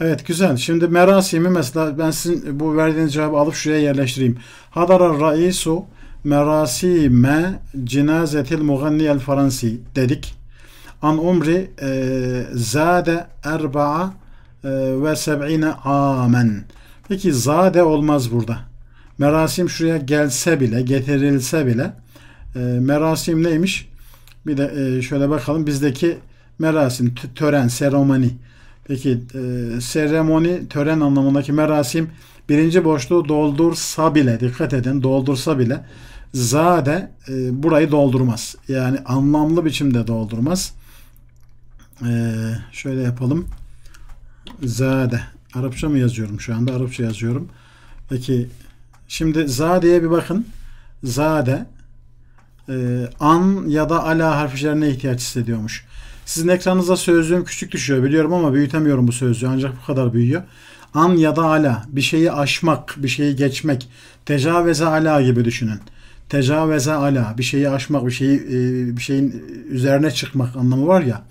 A: Evet güzel. Şimdi merasimi mesela ben sizin bu verdiğiniz cevabı alıp şuraya yerleştireyim. Hadara raisu merasime cinazetil el faransi dedik. An umri e, zade erba'a e, ve seb'ine amen. Peki zade olmaz burada. Merasim şuraya gelse bile, getirilse bile e, merasim neymiş? Bir de e, şöyle bakalım bizdeki merasim, tören, seremoni. Peki e, seremoni, tören anlamındaki merasim birinci boşluğu doldursa bile, dikkat edin doldursa bile zade e, burayı doldurmaz. Yani anlamlı biçimde doldurmaz. E, şöyle yapalım. Zade. Arapça mı yazıyorum şu anda? Arapça yazıyorum. Peki Şimdi zadeye bir bakın. Zade e, an ya da ala harflerine ihtiyaç hissediyormuş. Sizin ekranınıza sözlüğüm küçük düşüyor biliyorum ama büyütemiyorum bu sözlüğü ancak bu kadar büyüyor. An ya da ala bir şeyi aşmak, bir şeyi geçmek, tecavüze ala gibi düşünün. Tecavüze ala bir şeyi aşmak, bir şeyi e, bir şeyin üzerine çıkmak anlamı var ya.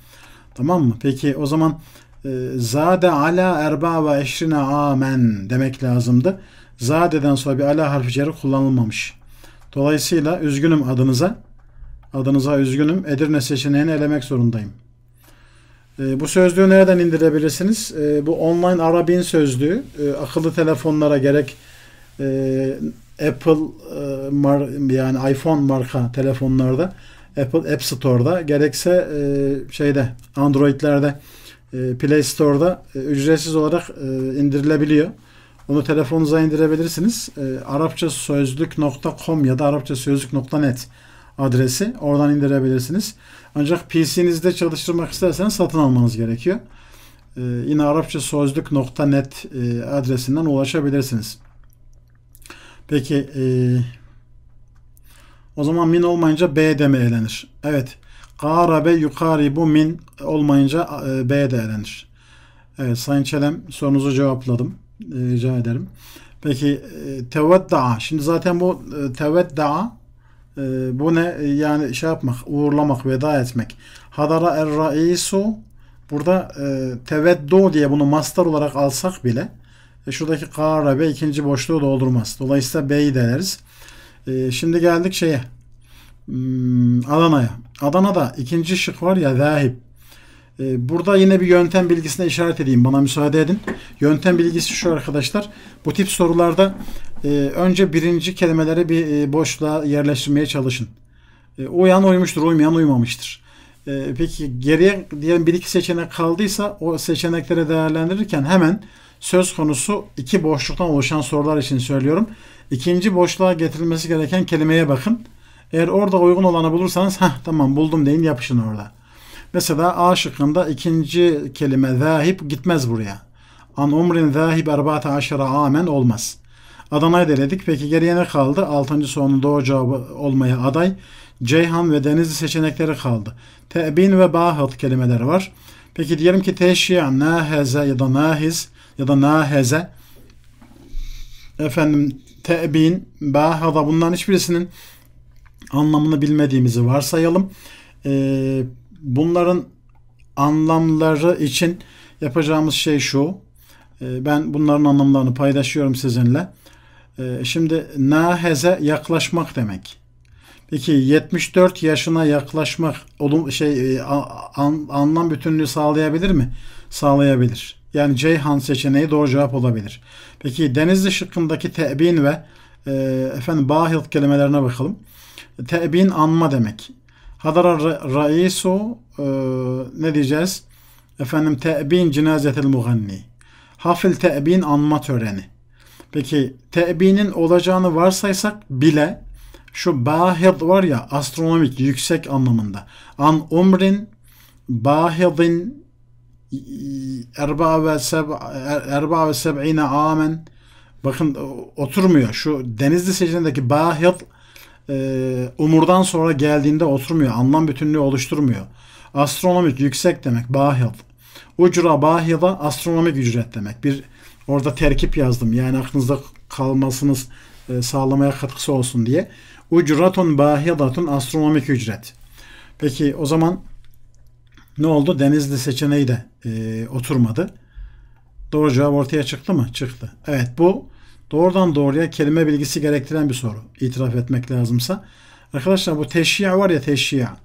A: Tamam mı? Peki o zaman e, zade ala erba ve eşrine amen demek lazımdı. Zade'den sonra bir ala harfi ceri kullanılmamış. Dolayısıyla üzgünüm adınıza. Adınıza üzgünüm. Edirne seçeneğini elemek zorundayım. E, bu sözlüğü nereden indirebilirsiniz? E, bu online Arabin sözlüğü e, akıllı telefonlara gerek e, Apple e, mar, yani iPhone marka telefonlarda Apple App Store'da gerekse e, şeyde Android'lerde e, Play Store'da e, ücretsiz olarak e, indirilebiliyor. Onu telefonunuza indirebilirsiniz. E, ee, Arapça sözlük.com ya da Arapça sözlük.net adresi. Oradan indirebilirsiniz. Ancak PC'nizde çalıştırmak isterseniz satın almanız gerekiyor. E, yine Arapça sözlük.net e, adresinden ulaşabilirsiniz. Peki e, o zaman min olmayınca B de mi elenir? Evet. Karabe bu min olmayınca e, B de elenir. Evet Sayın Çelem sorunuzu cevapladım. E, rica ederim. Peki e, teveddaa. Şimdi zaten bu e, teveddaa bu ne? Yani şey yapmak, uğurlamak, veda etmek. Hadara er raisu burada teveddo diye bunu master olarak alsak bile şuradaki karabe ikinci boşluğu doldurmaz. Dolayısıyla b'yi deriz. Şimdi geldik şeye. Hmm, Adana'ya. Adana'da ikinci şık var ya zahip. Ee, burada yine bir yöntem bilgisine işaret edeyim. Bana müsaade edin. Yöntem bilgisi şu arkadaşlar. Bu tip sorularda e, önce birinci kelimeleri bir e, boşluğa yerleştirmeye çalışın. E, uyan uymuştur, uymayan uymamıştır. Peki geriye diyelim bir iki seçenek kaldıysa o seçenekleri değerlendirirken hemen söz konusu iki boşluktan oluşan sorular için söylüyorum. İkinci boşluğa getirilmesi gereken kelimeye bakın. Eğer orada uygun olanı bulursanız ha tamam buldum deyin yapışın orada. Mesela A şıkkında ikinci kelime zahip gitmez buraya. An umrin zahib erbaate aşara amen olmaz. Adana'yı deledik. Peki geriye ne kaldı? Altıncı sorunun doğru cevabı olmaya aday. Ceyhan ve Denizli seçenekleri kaldı. Tebin ve bahat kelimeleri var. Peki diyelim ki teşya, naheze ya da nahiz ya da naheze. Efendim tebin, bahada bunların hiçbirisinin anlamını bilmediğimizi varsayalım. Ee, bunların anlamları için yapacağımız şey şu. Ee, ben bunların anlamlarını paylaşıyorum sizinle. Ee, şimdi naheze yaklaşmak demek. Peki 74 yaşına yaklaşmak olum şey e, anlam bütünlüğü sağlayabilir mi? Sağlayabilir. Yani Ceyhan seçeneği doğru cevap olabilir. Peki Denizli şıkkındaki tebin ve e, efendim bahilt kelimelerine bakalım. Tebin anma demek. Hadara raisu e, ne diyeceğiz? Efendim te'bin cenazetel muganni. Hafil te'bin anma töreni. Peki te'binin olacağını varsaysak bile şu bahid var ya astronomik yüksek anlamında. An umrin bahidin erba ve seb er, erba ve seb'ine amen. Bakın oturmuyor. Şu Denizli seçeneğindeki bahid ee, umurdan sonra geldiğinde oturmuyor. Anlam bütünlüğü oluşturmuyor. Astronomik yüksek demek. Bahid. Ucra bahida astronomik ücret demek. Bir orada terkip yazdım. Yani aklınızda kalmasınız e, sağlamaya katkısı olsun diye. Ucratun bahidatun astronomik ücret. Peki o zaman ne oldu? Denizli seçeneği de e, oturmadı. Doğru cevap ortaya çıktı mı? Çıktı. Evet bu doğrudan doğruya kelime bilgisi gerektiren bir soru. itiraf etmek lazımsa. Arkadaşlar bu teşyi'a var ya teşyi'a.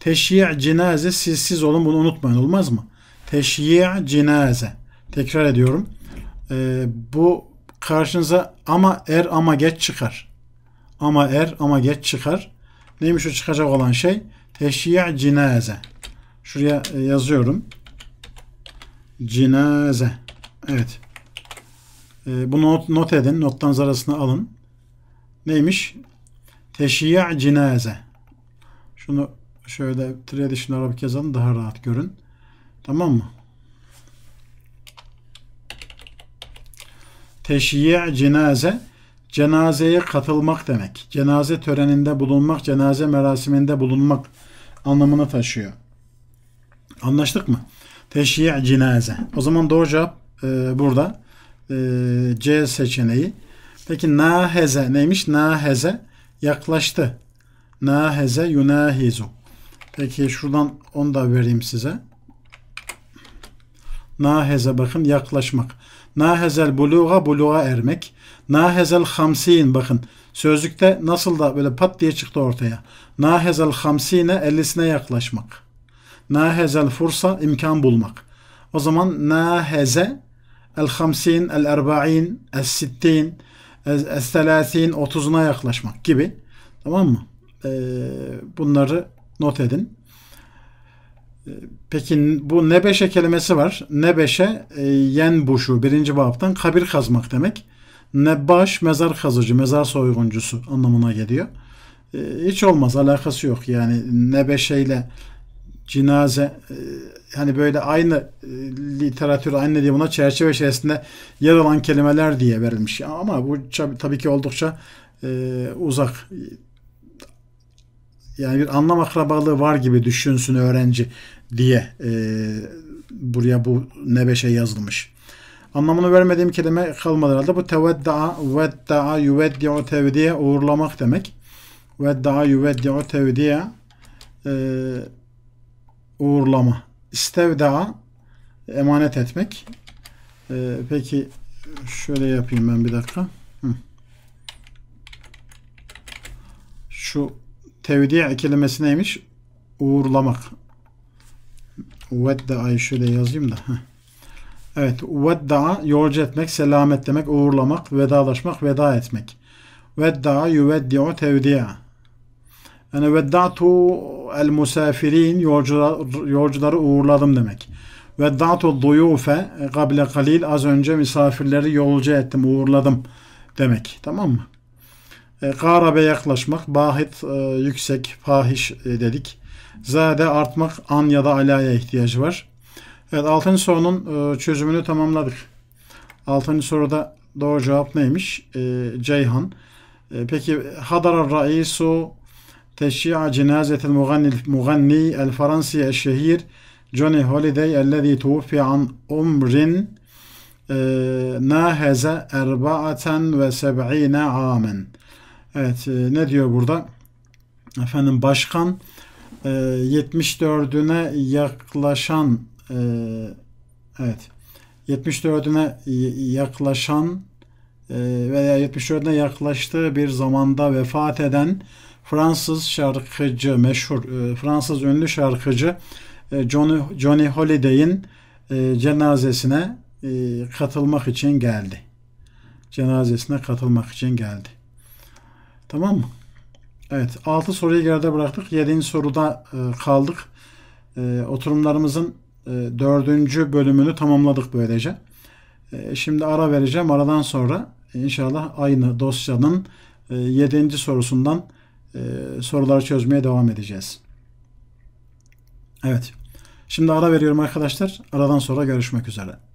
A: Teşyi'a cinaze siz siz olun bunu unutmayın olmaz mı? Teşyi'a cinaze. Tekrar ediyorum. Ee, bu karşınıza ama er ama geç çıkar. Ama er ama geç çıkar. Neymiş o çıkacak olan şey? Teşyi'a cinaze. Şuraya e, yazıyorum. Cinaze. Evet. E, bunu not, not edin. Nottan arasına alın. Neymiş? Teşyiya cenaze. Şunu şöyle traditional Arabic yazalım daha rahat görün. Tamam mı? Teşyiya cenaze cenazeye katılmak demek. Cenaze töreninde bulunmak, cenaze merasiminde bulunmak anlamını taşıyor. Anlaştık mı? Teşyiya cenaze. O zaman doğru cevap e, burada. E, C seçeneği. Peki naheze neymiş? Naheze yaklaştı. Naheze yunahizu. Peki şuradan onu da vereyim size. Naheze bakın yaklaşmak. Nahezel buluğa buluğa ermek. Nahezel hamsin bakın. Sözlükte nasıl da böyle pat diye çıktı ortaya. Nahezel hamsine ellisine yaklaşmak. Nahezel fursa imkan bulmak. O zaman naheze el-hamsin, el-erba'in, el-sittin, el-selasin, otuzuna yaklaşmak gibi. Tamam mı? Ee, bunları not edin. Ee, peki bu nebeşe kelimesi var. Nebeşe e, yen yenbuşu birinci babtan kabir kazmak demek. Nebbaş mezar kazıcı, mezar soyguncusu anlamına geliyor. Ee, hiç olmaz alakası yok. Yani nebeşe ile Cinaze hani e, böyle aynı e, literatür aynı diye buna çerçeve içerisinde yer alan kelimeler diye verilmiş ama bu tabii ki oldukça e, uzak yani bir anlam akrabalığı var gibi düşünsün öğrenci diye buraya bu nebeşe yazılmış. Anlamını vermediğim kelime kalmadı herhalde. Bu teveddaa, veddaa, yüveddi'u tevdiye uğurlamak demek. Veddaa, yüveddi'u tevdiye eee uğurlama. İstevda emanet etmek. Ee, peki şöyle yapayım ben bir dakika. Hı. Şu tevdiye kelimesi neymiş? Uğurlamak. Vedda'yı şöyle yazayım da. Heh. Evet. Vedda'a yolcu etmek, selamet demek, uğurlamak, vedalaşmak, veda etmek. Vedda'a yuveddi'u tevdi'a. Yani veddatu el musafirin yolcular, yolcuları uğurladım demek. Veddatu duyufe e, kable kalil az önce misafirleri yolcu ettim, uğurladım demek. Tamam mı? E, garabe yaklaşmak, bahit e, yüksek, fahiş e, dedik. Zade artmak, an ya da alaya ihtiyacı var. Evet 6. sorunun e, çözümünü tamamladık. 6. soruda doğru cevap neymiş? E, Ceyhan. E, peki hadara raisu تشيع جنازة المغني المغني الفرنسي الشهير جوني هوليداي الذي توفي عن Erbaaten ve 74 عاما Evet e, ne diyor burada? Efendim başkan e, 74'üne yaklaşan e, evet 74'üne yaklaşan e, veya 74'üne yaklaştığı bir zamanda vefat eden Fransız şarkıcı meşhur e, Fransız ünlü şarkıcı e, Johnny, Johnny Holiday'in e, cenazesine katılmak için geldi. Cenazesine katılmak için geldi. Tamam mı? Evet. 6 soruyu geride bıraktık. 7. soruda kaldık. oturumlarımızın e, 4. bölümünü tamamladık böylece. şimdi ara vereceğim. Aradan sonra inşallah aynı dosyanın 7. sorusundan ee, soruları çözmeye devam edeceğiz. Evet. Şimdi ara veriyorum arkadaşlar. Aradan sonra görüşmek üzere.